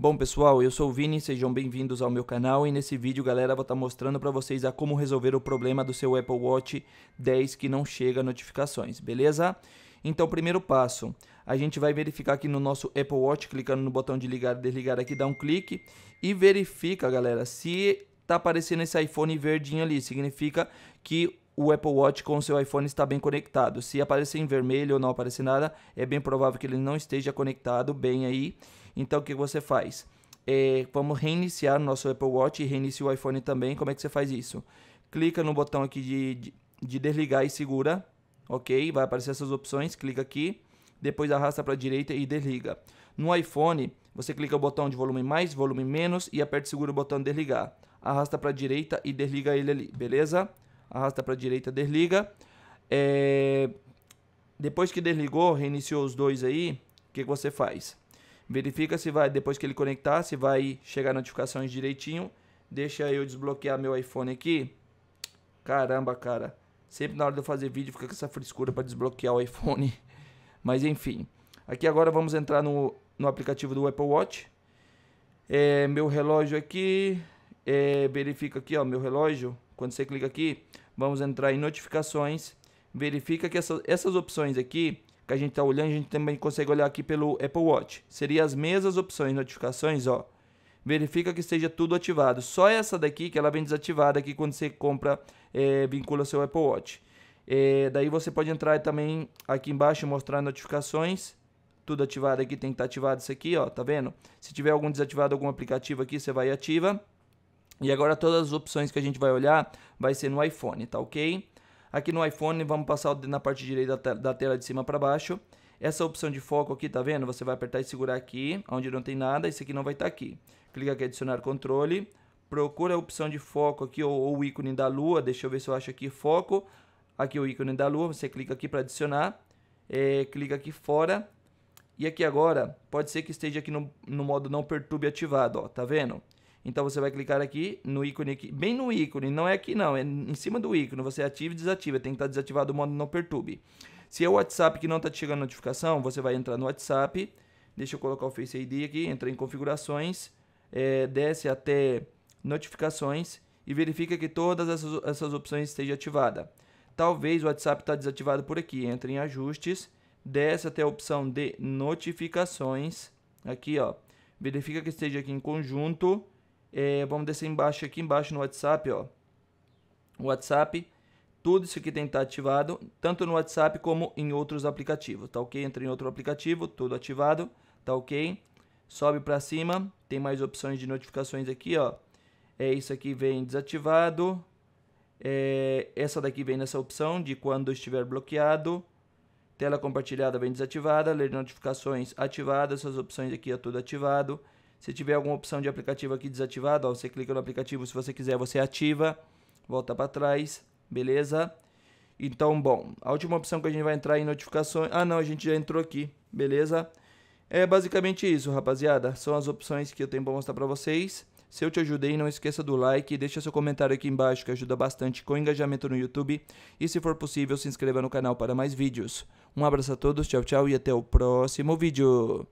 Bom pessoal, eu sou o Vini, sejam bem-vindos ao meu canal e nesse vídeo galera vou estar tá mostrando para vocês a como resolver o problema do seu Apple Watch 10 que não chega notificações, beleza? Então primeiro passo, a gente vai verificar aqui no nosso Apple Watch, clicando no botão de ligar e desligar aqui, dá um clique e verifica galera se tá aparecendo esse iPhone verdinho ali, significa que o Apple Watch com o seu iPhone está bem conectado. Se aparecer em vermelho ou não aparecer nada, é bem provável que ele não esteja conectado bem aí. Então o que você faz? É, vamos reiniciar o nosso Apple Watch e reinicia o iPhone também. Como é que você faz isso? Clica no botão aqui de, de, de desligar e segura, ok? Vai aparecer essas opções, clica aqui, depois arrasta para a direita e desliga. No iPhone, você clica o botão de volume mais, volume menos e aperta e segura o botão de desligar. Arrasta para a direita e desliga ele ali, beleza? arrasta para a direita, desliga. É... Depois que desligou, reiniciou os dois aí, o que, que você faz? Verifica se vai, depois que ele conectar, se vai chegar notificações direitinho. Deixa eu desbloquear meu iPhone aqui. Caramba, cara. Sempre na hora de eu fazer vídeo fica com essa frescura para desbloquear o iPhone. Mas enfim. Aqui agora vamos entrar no, no aplicativo do Apple Watch. É, meu relógio aqui. É, verifica aqui, ó, meu relógio. Quando você clica aqui, vamos entrar em notificações. Verifica que essa, essas opções aqui que a gente está olhando, a gente também consegue olhar aqui pelo Apple Watch. Seria as mesmas opções, notificações, ó. Verifica que esteja tudo ativado. Só essa daqui que ela vem desativada aqui quando você compra, é, vincula seu Apple Watch. É, daí você pode entrar também aqui embaixo e mostrar notificações tudo ativado aqui, tem que estar tá ativado isso aqui, ó, tá vendo? Se tiver algum desativado, algum aplicativo aqui, você vai e ativa. E agora todas as opções que a gente vai olhar vai ser no iPhone, tá ok? Aqui no iPhone, vamos passar na parte direita da tela de cima para baixo. Essa opção de foco aqui, tá vendo? Você vai apertar e segurar aqui, onde não tem nada, esse aqui não vai estar tá aqui. Clica aqui adicionar controle, procura a opção de foco aqui, ou, ou o ícone da lua, deixa eu ver se eu acho aqui foco. Aqui o ícone da lua, você clica aqui para adicionar, é, clica aqui fora. E aqui agora, pode ser que esteja aqui no, no modo não perturbe ativado, ó, tá vendo? Então você vai clicar aqui no ícone aqui, bem no ícone, não é aqui não, é em cima do ícone, você ativa e desativa, tem que estar tá desativado o modo não perturbe. Se é o WhatsApp que não está te chegando notificação, você vai entrar no WhatsApp, deixa eu colocar o Face ID aqui, entra em configurações, é, desce até notificações e verifica que todas essas, essas opções estejam ativadas. Talvez o WhatsApp está desativado por aqui, entra em ajustes, desce até a opção de notificações, aqui ó, verifica que esteja aqui em conjunto, é, vamos descer embaixo aqui embaixo no WhatsApp, ó. WhatsApp, tudo isso aqui tem que estar tá ativado, tanto no WhatsApp como em outros aplicativos, tá ok? Entra em outro aplicativo, tudo ativado, tá ok? Sobe para cima, tem mais opções de notificações aqui, ó. É, isso aqui vem desativado, é, essa daqui vem nessa opção de quando estiver bloqueado, tela compartilhada vem desativada, ler notificações ativada, essas opções aqui é tudo ativado, se tiver alguma opção de aplicativo aqui desativado, ó, você clica no aplicativo se você quiser, você ativa, volta para trás, beleza? Então, bom, a última opção que a gente vai entrar em notificações. Ah, não, a gente já entrou aqui, beleza? É basicamente isso, rapaziada. São as opções que eu tenho para mostrar para vocês. Se eu te ajudei, não esqueça do like, deixa seu comentário aqui embaixo que ajuda bastante com engajamento no YouTube. E se for possível, se inscreva no canal para mais vídeos. Um abraço a todos, tchau, tchau e até o próximo vídeo.